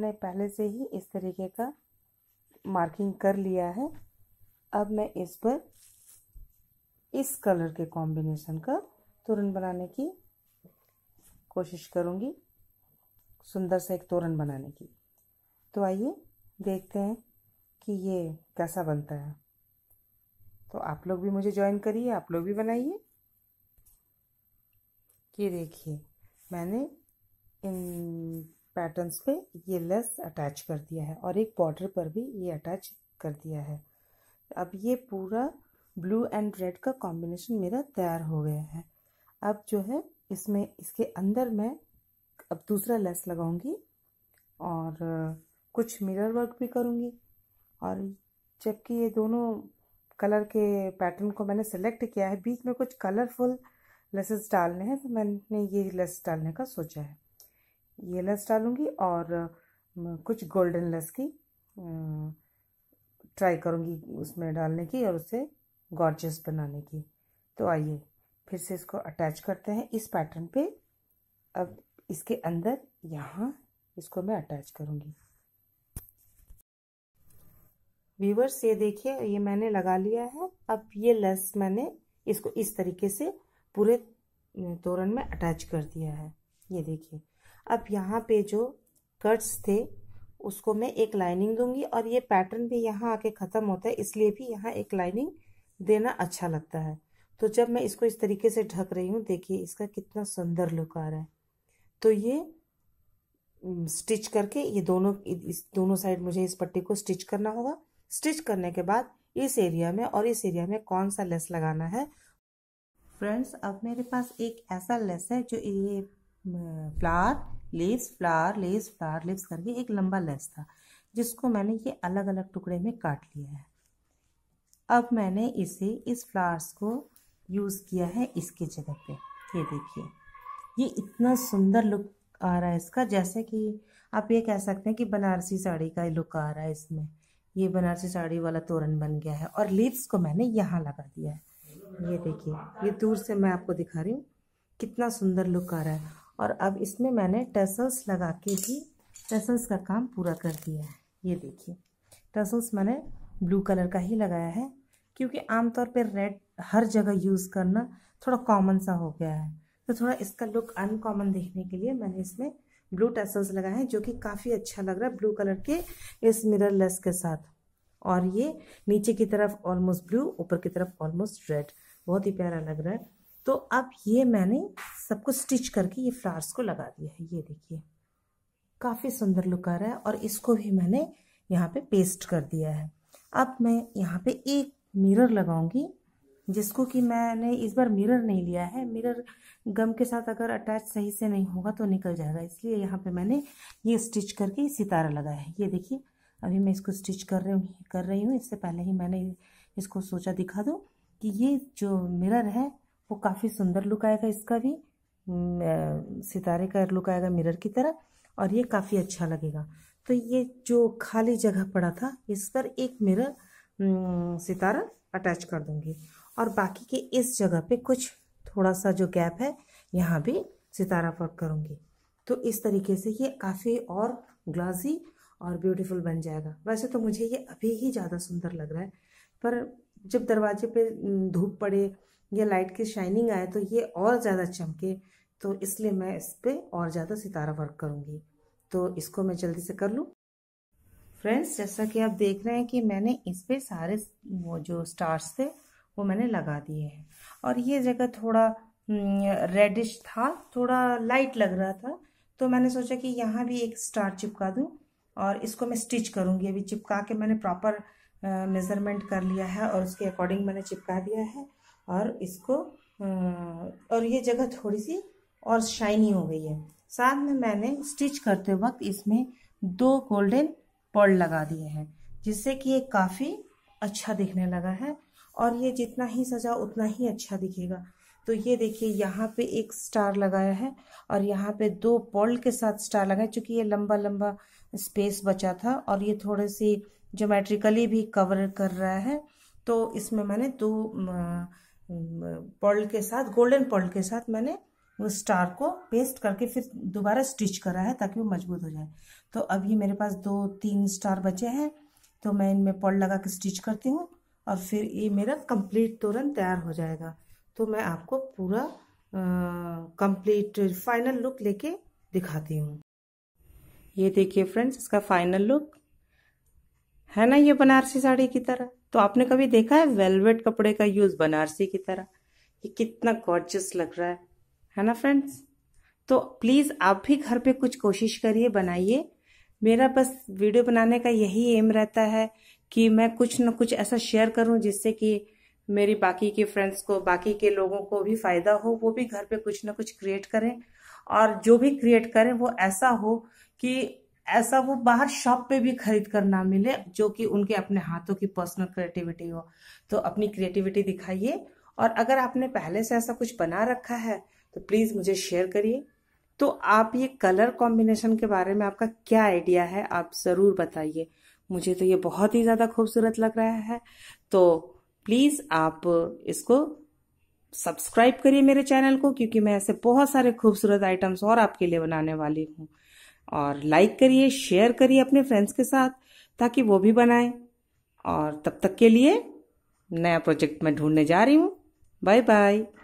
मैंने पहले से ही इस तरीके का मार्किंग कर लिया है अब मैं इस पर इस कलर के कॉम्बिनेशन का तोरण बनाने की कोशिश करूँगी सुंदर सा एक तोरण बनाने की तो आइए देखते हैं कि ये कैसा बनता है तो आप लोग भी मुझे ज्वाइन करिए आप लोग भी बनाइए ये देखिए मैंने इन पैटर्न्स पे ये लेस अटैच कर दिया है और एक बॉर्डर पर भी ये अटैच कर दिया है अब ये पूरा ब्लू एंड रेड का कॉम्बिनेशन मेरा तैयार हो गया है अब जो है इसमें इसके अंदर मैं अब दूसरा लेस लगाऊंगी और कुछ मिरर वर्क भी करूंगी और जबकि ये दोनों कलर के पैटर्न को मैंने सेलेक्ट किया है बीच में कुछ कलरफुल लेसेस डालने हैं तो मैंने ये लेस डालने का सोचा है ये लस डालूंगी और कुछ गोल्डन लस की ट्राई करूँगी उसमें डालने की और उसे गॉर्जियस बनाने की तो आइए फिर से इसको अटैच करते हैं इस पैटर्न पे अब इसके अंदर यहाँ इसको मैं अटैच करूँगी व्यूवर्स ये देखिए ये मैंने लगा लिया है अब ये लस मैंने इसको इस तरीके से पूरे तोरण में अटैच कर दिया है ये देखिए अब यहाँ पे जो कट्स थे उसको मैं एक लाइनिंग दूंगी और ये पैटर्न भी यहाँ आके ख़त्म होता है इसलिए भी यहाँ एक लाइनिंग देना अच्छा लगता है तो जब मैं इसको इस तरीके से ढक रही हूँ देखिए इसका कितना सुंदर लुक आ रहा है तो ये स्टिच करके ये दोनों इस दोनों साइड मुझे इस पट्टी को स्टिच करना होगा स्टिच करने के बाद इस एरिया में और इस एरिया में कौन सा लेस लगाना है फ्रेंड्स अब मेरे पास एक ऐसा लेस है जो ये flower lace flower lace flower lace करके एक लंबा लेस था जिसको मैंने ये अलग अलग टुकड़े में काट लिया है अब मैंने इसे इस फ्लावर्स को यूज़ किया है इसके जगह पे ये देखिए ये इतना सुंदर लुक आ रहा है इसका जैसे कि आप ये कह सकते हैं कि बनारसी साड़ी का लुक आ रहा है इसमें ये बनारसी साड़ी वाला तोरण बन गया है और लीव्स को मैंने यहाँ लगा दिया है ये देखिए ये दूर से मैं आपको दिखा रही हूँ कितना सुंदर लुक आ रहा है और अब इसमें मैंने टेसल्स लगा के भी टेसल्स का काम पूरा कर दिया है ये देखिए टेसल्स मैंने ब्लू कलर का ही लगाया है क्योंकि आमतौर पर रेड हर जगह यूज़ करना थोड़ा कॉमन सा हो गया है तो थोड़ा इसका लुक अनकॉमन देखने के लिए मैंने इसमें ब्लू टेसल्स लगाए हैं जो कि काफ़ी अच्छा लग रहा है ब्लू कलर के इस मिरर लेस के साथ और ये नीचे की तरफ ऑलमोस्ट ब्लू ऊपर की तरफ ऑलमोस्ट रेड बहुत ही प्यारा लग रहा है तो अब ये मैंने सबको स्टिच करके ये फ्लावर्स को लगा दिया है ये देखिए काफ़ी सुंदर लुक आ रहा है और इसको भी मैंने यहाँ पे पेस्ट कर दिया है अब मैं यहाँ पे एक मिरर लगाऊंगी जिसको कि मैंने इस बार मिरर नहीं लिया है मिरर गम के साथ अगर अटैच सही से नहीं होगा तो निकल जाएगा इसलिए यहाँ पे मैंने ये स्टिच करके सितारा लगाया है ये देखिए अभी मैं इसको स्टिच कर रही हूँ कर रही हूँ इससे पहले ही मैंने इसको सोचा दिखा दूँ कि ये जो मिरर है वो काफ़ी सुंदर लुक आएगा इसका भी सितारे का लुक आएगा मिरर की तरह और ये काफ़ी अच्छा लगेगा तो ये जो खाली जगह पड़ा था इस पर एक मिरर सितारा अटैच कर दूंगी और बाकी के इस जगह पे कुछ थोड़ा सा जो गैप है यहाँ भी सितारा वर्क करूँगी तो इस तरीके से ये काफ़ी और ग्लाजी और ब्यूटीफुल बन जाएगा वैसे तो मुझे ये अभी ही ज़्यादा सुंदर लग रहा है पर जब दरवाजे पे धूप पड़े या लाइट की शाइनिंग आए तो ये और ज़्यादा चमके तो इसलिए मैं इस पर और ज़्यादा सितारा वर्क करूँगी तो इसको मैं जल्दी से कर लूँ फ्रेंड्स जैसा कि आप देख रहे हैं कि मैंने इस पर सारे वो जो स्टार्स थे वो मैंने लगा दिए हैं और ये जगह थोड़ा रेडिश हम्म, था थोड़ा लाइट लग रहा था तो मैंने सोचा कि यहाँ भी एक स्टार चिपका दूँ और इसको मैं स्टिच करूँगी अभी चिपका के मैंने प्रॉपर मेज़रमेंट कर लिया है और उसके अकॉर्डिंग मैंने चिपका दिया है और इसको और ये जगह थोड़ी सी और शाइनी हो गई है साथ में मैंने स्टिच करते वक्त इसमें दो गोल्डन पर्ल लगा दिए हैं जिससे कि ये काफ़ी अच्छा दिखने लगा है और ये जितना ही सजा उतना ही अच्छा दिखेगा तो ये देखिए यहाँ पे एक स्टार लगाया है और यहाँ पे दो पर्ल के साथ स्टार लगाए चूँकि ये लंबा लंबा स्पेस बचा था और ये थोड़े सी ज्योमेट्रिकली भी कवर कर रहा है तो इसमें मैंने दो पर्ल के साथ गोल्डन पर्ल के साथ मैंने वो स्टार को पेस्ट करके फिर दोबारा स्टिच करा है ताकि वो मजबूत हो जाए तो अभी मेरे पास दो तीन स्टार बचे हैं तो मैं इनमें पर्ल लगा के स्टिच करती हूँ और फिर ये मेरा कंप्लीट तोरण तैयार हो जाएगा तो मैं आपको पूरा कंप्लीट फाइनल लुक लेके दिखाती हूँ ये देखिए फ्रेंड्स इसका फाइनल लुक है ना ये बनारसी साड़ी की तरह तो आपने कभी देखा है वेलवेट कपड़े का यूज बनारसी की तरह ये कितना गॉर्जियस लग रहा है है ना फ्रेंड्स तो प्लीज आप भी घर पे कुछ कोशिश करिए बनाइए मेरा बस वीडियो बनाने का यही एम रहता है कि मैं कुछ न कुछ ऐसा शेयर करूं जिससे कि मेरी बाकी के फ्रेंड्स को बाकी के लोगों को भी फायदा हो वो भी घर पे कुछ ना कुछ क्रिएट करें और जो भी क्रिएट करें वो ऐसा हो कि ऐसा वो बाहर शॉप पे भी खरीद कर ना मिले जो कि उनके अपने हाथों की पर्सनल क्रिएटिविटी हो तो अपनी क्रिएटिविटी दिखाइए और अगर आपने पहले से ऐसा कुछ बना रखा है तो प्लीज़ मुझे शेयर करिए तो आप ये कलर कॉम्बिनेशन के बारे में आपका क्या आइडिया है आप ज़रूर बताइए मुझे तो ये बहुत ही ज़्यादा खूबसूरत लग रहा है तो प्लीज़ आप इसको सब्सक्राइब करिए मेरे चैनल को क्योंकि मैं ऐसे बहुत सारे खूबसूरत आइटम्स और आपके लिए बनाने वाली हूँ और लाइक करिए शेयर करिए अपने फ्रेंड्स के साथ ताकि वो भी बनाए और तब तक के लिए नया प्रोजेक्ट मैं ढूंढने जा रही हूँ बाय बाय